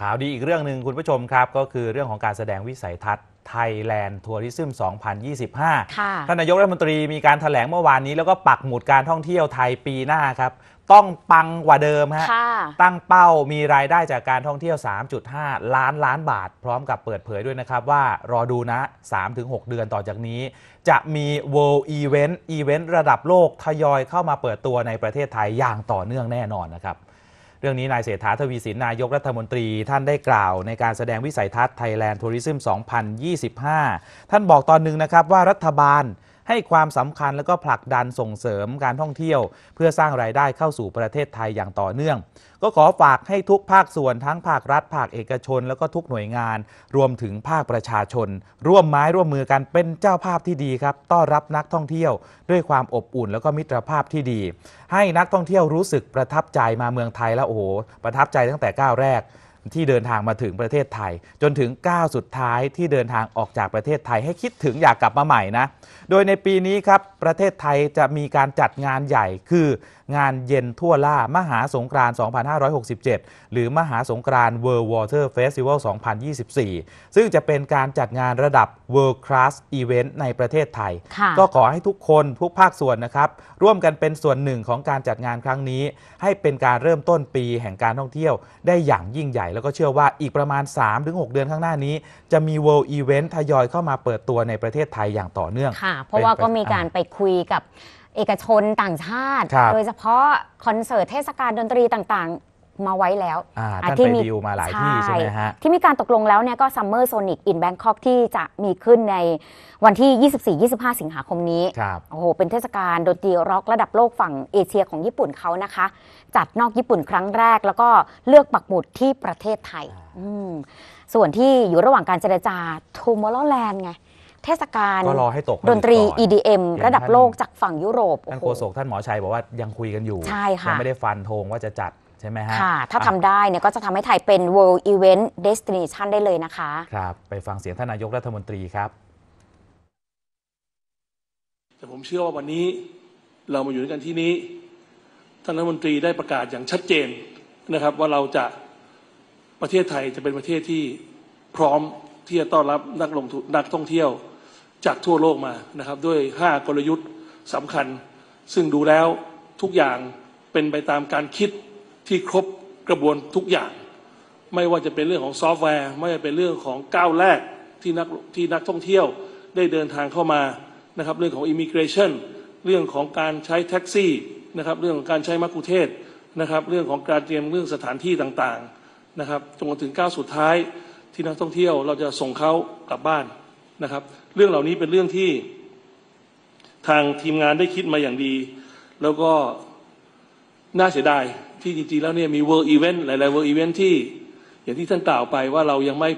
ข่าวดีอีกเรื่องหนึ่งคุณผู้ชมครับ ก็คือเรื่องของการแสดงวิสัยทัศน์ไทยแลนด์ทัวริซึม2025ท่านนายกรัฐมนตรีมีการถแถลงเมื่อวานนี้ แล้วก็ปักหมุดการท่องเที่ยวไทยปีหน้าครับ ต้องปังกว่าเดิมฮะตั้งเป้ามีรายได้จากการท่องเที่ยว 3.5 ล้านล้านบาท พร้อมกับเปิดเผยด้วยนะครับว่ารอดูนะ 3-6 เดือนต่อจากนี้ จะมี World Event Event ระดับโลกทยอยเข้ามาเปิดตัวในประเทศไทยอย่างต่อเนื่องแน่นอนนะครับเรื่องนี้ นายเศรษฐา ทวีสินนายกรัฐมนตรีท่านได้กล่าว ในการแสดงวิสัยทัศน์ไทยแลนด์ทัวริซึม2025 ท่านบอกตอนหนึ่งนะครับว่ารัฐบาลให้ความสำคัญและก็ผลักดันส่งเสริมการท่องเที่ยว เพื่อสร้างรายได้เข้าสู่ประเทศไทยอย่างต่อเนื่อง ก็ขอฝากให้ทุกภาคส่วนทั้งภาครัฐภาคเอกชนแล้วก็ทุกหน่วยงาน รวมถึงภาคประชาชน ร่วมไม้ร่วมมือกันเป็นเจ้าภาพที่ดีครับ ต้อนรับนักท่องเที่ยว ด้วยความอบอุ่นแล้วก็มิตรภาพที่ดี ให้นักท่องเที่ยวรู้สึกประทับใจมาเมืองไทยแล้วโอ้โหประทับใจตั้งแต่ก้าวแรกที่เดินทางมาถึงประเทศไทย จนถึงก้าวสุดท้ายที่เดินทางออกจากประเทศไทยให้คิดถึงอยากกลับมาใหม่นะ โดยในปีนี้ครับประเทศไทยจะมีการจัดงานใหญ่คืองานเย็นทั่วล่ามหาสงกราน2567 หรือมหาสงกราน World Water Festival 2024 ซึ่งจะเป็นการจัดงานระดับ World Class Event ในประเทศไทย ก็ขอให้ทุกคนทุกภาคส่วนนะครับร่วมกันเป็นส่วนหนึ่งของการจัดงานครั้งนี้ ให้เป็นการเริ่มต้นปีแห่งการท่องเที่ยว ได้อย่างยิ่งใหญ่แล้วก็เชื่อว่าอีกประมาณ3-6เดือนข้างหน้านี้จะมี World Event ทยอยเข้ามาเปิดตัวในประเทศไทยอย่างต่อเนื่องค่ะ เพราะว่าก็มีการไปคุยกับเอกชนต่างชาติ โดยเฉพาะคอนเสิร์ตเทศกาลดนตรีต่างมาไว้แล้วท่านไปดีลมาหลายที่ใช่ไหมฮะที่มีการตกลงแล้วเนี่ยก็ซัมเมอร์โซนิกอินแบงคอกที่จะมีขึ้นในวันที่ 24-25 สิงหาคมนี้โอ้โหเป็นเทศกาลดนตรีร็อก ระดับโลกฝั่งเอเชียของญี่ปุ่นเขานะคะ จัดนอกญี่ปุ่นครั้งแรกแล้วก็เลือกปักหมุดที่ประเทศไทย ส่วนที่อยู่ระหว่างการเจรจาทูมอล r ลแลนด์ไง เทศกาลก็รอให้ตกดนตรี EDM ระดับโลกจากฝั่งยุโรปท่านโฆษกท่านหมอชัยบอกว่ายังคุยกันอยู่ใช่ยังไม่ได้ฟันธงว่าจะจัดใช่ไหมฮะค่ะ ถ้าทำได้เนี่ยก็จะทำให้ไทยเป็น World Event Destination ได้เลยนะคะ ครับ ไปฟังเสียงท่านนายกรัฐมนตรีครับ แต่ผมเชื่อว่าวันนี้เรามาอยู่ด้วยกันที่นี้ ท่านรัฐมนตรีได้ประกาศอย่างชัดเจนนะครับว่าเราจะประเทศไทยจะเป็นประเทศที่พร้อมที่จะต้อนรับนักลงทุนนักท่องเที่ยวจากทั่วโลกมานะครับ ด้วย 5 กลยุทธ์สำคัญ ซึ่งดูแล้วทุกอย่างเป็นไปตามการคิดที่ครบกระบวนทุกอย่าง ไม่ว่าจะเป็นเรื่องของซอฟต์แวร์ ไม่ว่าจะเป็นเรื่องของก้าวแรกที่นักที่นักท่องเที่ยวได้เดินทางเข้ามานะครับ เรื่องของอิมิเกรชันเรื่องของการใช้แท็กซี่นะครับเรื่องของการใช้มักคุเทศนะครับ เรื่องของการเตรียมเรื่องสถานที่ต่างๆนะครับจนถึงก้าวสุดท้ายที่นักท่องเที่ยวเราจะส่งเขากลับบ้านนะครับ เรื่องเหล่านี้เป็นเรื่องที่ทางทีมงานได้คิดมาอย่างดีแล้วก็น่าเสียดายที่จริงๆ แล้วเนี่ยมีเวิร์ d อีเวนต์หลายๆเวิร์ d อีเวนต์ที่ อย่างที่ท่านกล่าวไปว่าเรายังไม่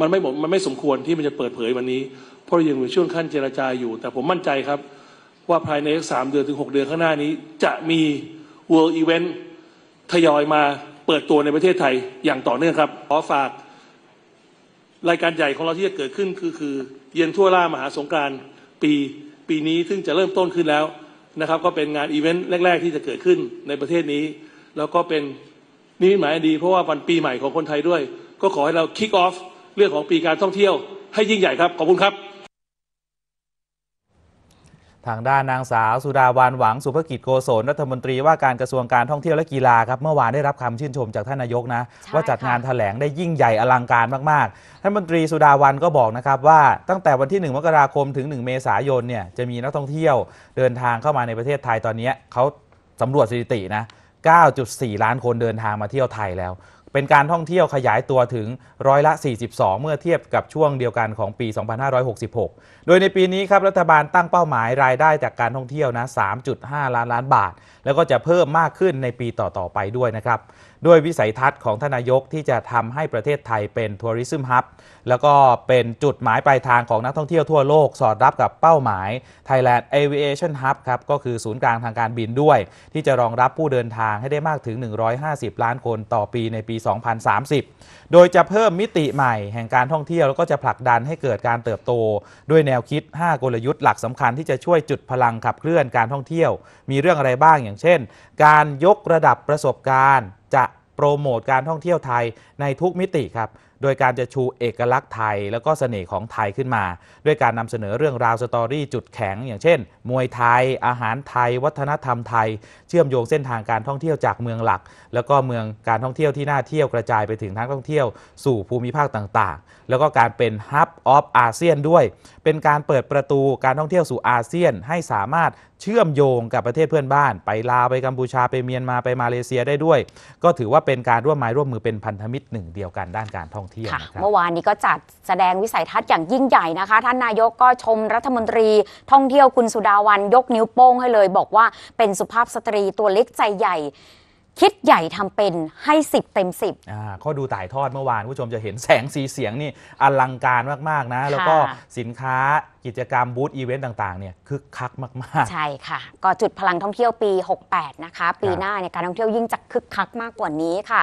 มันไม่หมดมันไม่สมควรที่มันจะเปิดเผยวันนี้ เพราะยังอยู่ช่วงขั้นเจรจาอยู่ แต่ผมมั่นใจครับ ว่าภายในสามเดือนถึงหกเดือนข้างหน้านี้ จะมีเวิร์ d อีเวนต์ทยอยมาเปิดตัวในประเทศไทยอย่างต่อเนื่องครับ ขอฝาก รายการใหญ่ของเราที่จะเกิดขึ้นคือคือ เย็นทั่วล่ามหาสงการปีปีนี้ซึ่งจะเริ่มต้นขึ้นแล้วนะครับ ก็เป็นงานอีเวนต์แรก ๆ ที่จะเกิดขึ้นในประเทศนี้ แล้วก็เป็นนี่หมายดีเพราะว่าวันปีใหม่ของคนไทยด้วย ก็ขอให้เราคิกออฟเรื่องของปีการท่องเที่ยวให้ยิ่งใหญ่ครับ ขอบคุณครับทางด้านนางสาว สุดาวานหวังสุภกิจโกศลรัฐมนตรีว่าการกระทรวงการท่องเที่ยวและกีฬาครับ เมื่อวานได้รับคำชื่นชมจากท่านนายกนะ ว่าจัดงานถแถลงได้ยิ่งใหญ่ อลังการมาก ๆ ท่านมนตรีสุดาวันก็บอกนะครับว่า ตั้งแต่วันที่1มกราคมถึง1เมษายนเนี่ยจะมีนักท่องเที่ยวเดินทางเข้ามาในประเทศไทยตอนนี้เขาสำรวจสถิตินะ9.4 ล้านคนเดินทางมาเที่ยวไทยแล้วเป็นการท่องเที่ยวขยายตัวถึงร้อยละ 42 เมื่อเทียบกับช่วงเดียวกันของปี 2566 โดยในปีนี้ครับรัฐบาลตั้งเป้าหมายรายได้จากการท่องเที่ยวนะ 3.5 ล้านล้านบาท แล้วก็จะเพิ่มมากขึ้นในปีต่อ ๆ ไปด้วยนะครับด้วยวิสัยทัศน์ของทนายกที่จะทำให้ประเทศไทยเป็นทัวริซึมฮับแล้วก็เป็นจุดหมายปลายทางของนักท่องเที่ยวทั่วโลกสอดรับกับเป้าหมาย Thailand Aviation Hub ครับก็คือศูนย์กลางทางการบินด้วย ที่จะรองรับผู้เดินทางให้ได้มากถึง 150 ล้านคนต่อปีในปี 2030 โดยจะเพิ่มมิติใหม่แห่งการท่องเที่ยว แล้วก็จะผลักดันให้เกิดการเติบโต ด้วยแนวคิด 5 กลยุทธ์หลักสำคัญที่จะช่วยจุดพลังขับเคลื่อนการท่องเที่ยว มีเรื่องอะไรบ้างอย่างเช่น การยกระดับประสบการณ์จะโปรโมทการท่องเที่ยวไทยในทุกมิติครับโดยการจะชูเอกลักษณ์ไทยแล้วก็เสน่ห์ของไทยขึ้นมา ด้วยการนำเสนอเรื่องราวสตอรี่จุดแข็ง อย่างเช่น มวยไทย อาหารไทย วัฒนธรรมไทย เชื่อมโยงเส้นทางการท่องเที่ยวจากเมืองหลัก แล้วก็เมืองการท่องเที่ยวที่น่าเที่ยวกระจายไปถึงทั้งท่องเที่ยวสู่ภูมิภาคต่างๆ แล้วก็การเป็นฮับออฟอาเซียนด้วยเป็นการเปิดประตูการท่องเที่ยวสู่อาเซียนให้สามารถเชื่อมโยงกับประเทศเพื่อนบ้าน ไปลาวไปกัมพูชาไปเมียนมาไปมาเลเซียได้ด้วย ก็ถือว่าเป็นการร่วมไม้ร่วมมือเป็นพันธมิตรหนึ่งเดียวกันด้านการท่ององเที่ยวเมื่อวานนี้ก็จัดแสดงวิสัยทัศน์อย่างยิ่งใหญ่นะคะ ท่านนายกก็ชมรัฐมนตรี ท่องเที่ยวคุณสุดาวันยกนิ้วโป้งให้เลย บอกว่าเป็นสุภาพสตรีตัวเล็กใจใหญ่ คิดใหญ่ทำเป็นให้ 10 เต็ม 10 อ่า้อดูถ่ายทอดเมื่อวานผู้ชมจะเห็นแสงสีเสียงนี่อลังการมาก ๆ นะ แล้วก็สินค้ากิจกรรมบูธอีเวนต์ต่างๆเนี่ยคึกคักมากๆ ใช่ค่ะ ก็จุดพลังท่องเที่ยวปี68นะคะปีหน้าเนี่ยการท่องเที่ยวยิ่งจะคึกคักมากกว่านี้ค่ะ